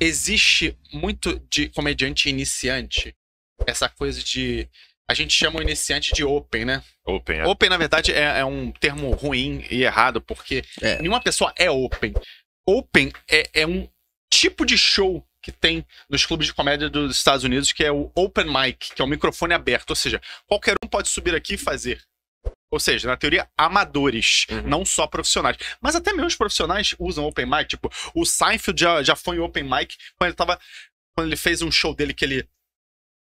existe muito de comediante iniciante. Essa coisa de. A gente chama o iniciante de open, né? Open, é. Open, na verdade, é, é um termo ruim e errado, porque é. nenhuma pessoa é open. Open é, é um tipo de show que tem nos clubes de comédia dos Estados Unidos, que é o open mic, que é o microfone aberto. Ou seja, qualquer um pode subir aqui e fazer. Ou seja, na teoria, amadores, uhum. não só profissionais. Mas até mesmo os profissionais usam open mic. Tipo, o Seinfeld já, já foi em open mic quando ele tava. Quando ele fez um show dele que ele.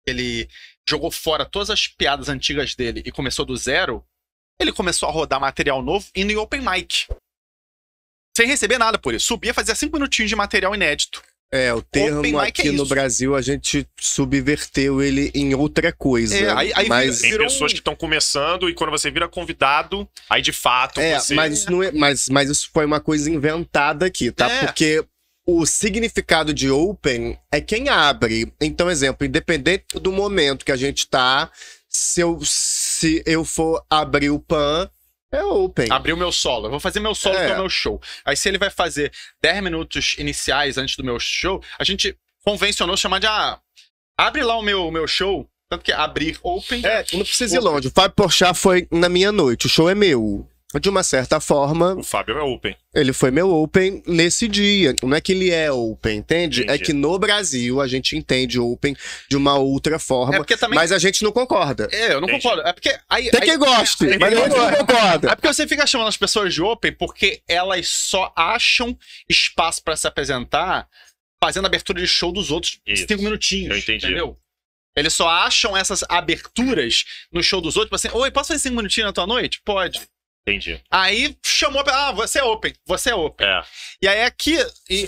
Ele jogou fora todas as piadas antigas dele e começou do zero. Ele começou a rodar material novo indo em open mic. Sem receber nada por isso. Subia, fazia cinco minutinhos de material inédito. É, o termo Open aqui é no Brasil a gente subverteu ele em outra coisa. É, aí, aí mas... Tem pessoas que estão começando e quando você vira convidado, aí de fato. É, você... mas, não é mas, mas isso foi uma coisa inventada aqui, tá? É. Porque o significado de open é quem abre. Então, exemplo, independente do momento que a gente tá, se eu, se eu for abrir o PAN é open. Abrir o meu solo. Eu vou fazer meu solo, é. o meu show. Aí se ele vai fazer 10 minutos iniciais antes do meu show, a gente convencionou chamar de, ah, abre lá o meu, meu show, tanto que abrir open. É, não precisa ir longe. O Fábio Porchat foi na minha noite. O show é meu de uma certa forma. O Fábio é open. Ele foi meu open nesse dia. Não é que ele é open, entende? É entendi. É que no Brasil a gente entende open de uma outra forma. É também... Mas a gente não concorda. É, eu não Entendi. concordo. É porque. Aí, Tem aí... quem goste, é, mas eu não é, concordo. É porque você fica chamando as pessoas de open porque elas só acham espaço para se apresentar fazendo abertura de show dos outros Isso. cinco minutinhos. Eu entendi. Entendeu? Eles só acham essas aberturas no show dos outros, tipo assim, oi, posso fazer cinco minutinhos na tua noite? Pode. Entendi. Aí chamou pra. Ah, você é open, você é open. É. E aí aqui. E,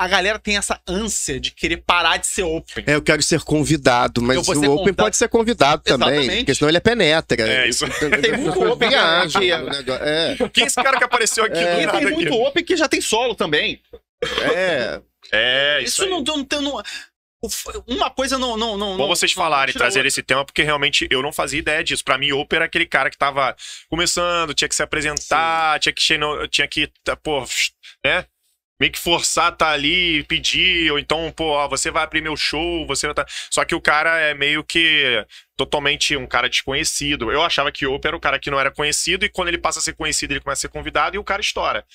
a galera tem essa ânsia de querer parar de ser open. É, eu quero ser convidado, mas ser o open convidado. pode ser convidado Exatamente. também, porque senão ele é penetra. É, isso. Então, então, tem muito então, open que né? é. Quem é esse cara que apareceu aqui? É. E tem muito aqui. open que já tem solo também. É. É, é isso, isso não, não, não, uma coisa não não não bom vocês falarem trazer esse tema porque realmente eu não fazia ideia disso para mim Opera era aquele cara que tava começando tinha que se apresentar Sim. tinha que tinha que tá, pô né meio que forçar tá ali pedir ou então pô ó, você vai abrir meu show você vai tá... só que o cara é meio que totalmente um cara desconhecido eu achava que Opera era o cara que não era conhecido e quando ele passa a ser conhecido ele começa a ser convidado e o cara estoura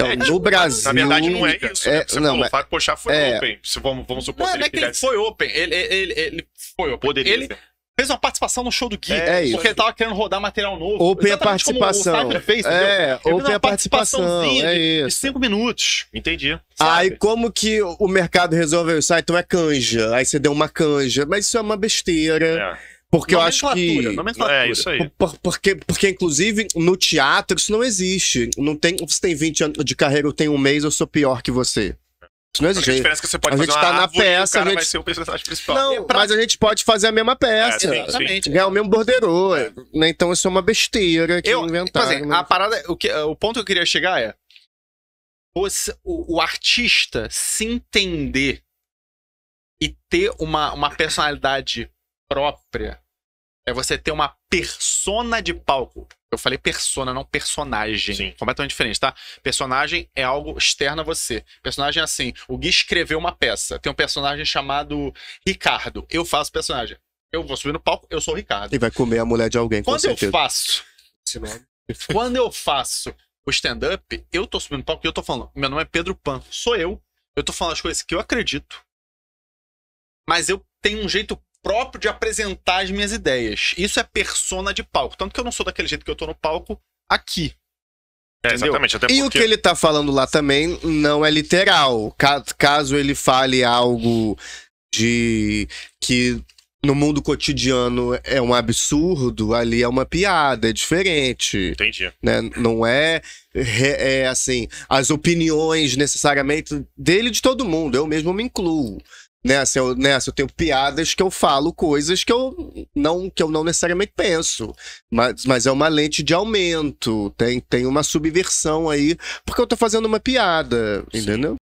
então, é, no Brasil. Na verdade, não é isso. É, né? Você não, falou, mas... o Fábio Pochá foi é... open. Se vamos, vamos supor não, que ele, é que ele foi open. Ele, ele, ele foi open. Poderia ele... Ser fez uma participação no show do Gui, é, é isso porque ele tava querendo rodar material novo. Open a participação. Fez, é, open a participação. É isso. De cinco minutos. Entendi. Aí como que o mercado resolveu isso? Ah, então é canja. Aí você deu uma canja. Mas isso é uma besteira. É. Porque eu é acho que. É nomenclatura. É isso aí. Por, porque, porque, inclusive, no teatro isso não existe. Não tem, você tem 20 anos de carreira, eu tenho um mês, eu sou pior que você. Isso não existe. A diferença é que você pode a fazer gente tá na peça, a gente vai ser o personagem principal. Não, é pra... mas a gente pode fazer a mesma peça. É, exatamente. É o mesmo bordeiro. É. Né? Então isso é uma besteira que eu, inventaram. Assim, mas, a parada, o, que, o ponto que eu queria chegar é você, o, o artista se entender e ter uma, uma personalidade própria. É você ter uma persona de palco. Eu falei persona, não personagem. Sim. Completamente diferente, tá? Personagem é algo externo a você. Personagem é assim, o Gui escreveu uma peça. Tem um personagem chamado Ricardo. Eu faço personagem. Eu vou subir no palco, eu sou o Ricardo. E vai comer a mulher de alguém, Quando eu faço... quando eu faço o stand-up, eu tô subindo no palco e eu tô falando, meu nome é Pedro Pan, sou eu. Eu tô falando as coisas que eu acredito. Mas eu tenho um jeito próprio de apresentar as minhas ideias. Isso é persona de palco. Tanto que eu não sou daquele jeito que eu tô no palco aqui. É, exatamente, até porque... E o que ele tá falando lá também não é literal. Caso ele fale algo de que no mundo cotidiano é um absurdo, ali é uma piada, é diferente. Entendi. Né? Não é, é, é assim, as opiniões necessariamente dele de todo mundo, eu mesmo me incluo. Nessa né, assim, eu, né, assim, eu tenho piadas que eu falo coisas que eu não, que eu não necessariamente penso. Mas, mas é uma lente de aumento. Tem, tem uma subversão aí, porque eu tô fazendo uma piada, Sim. entendeu?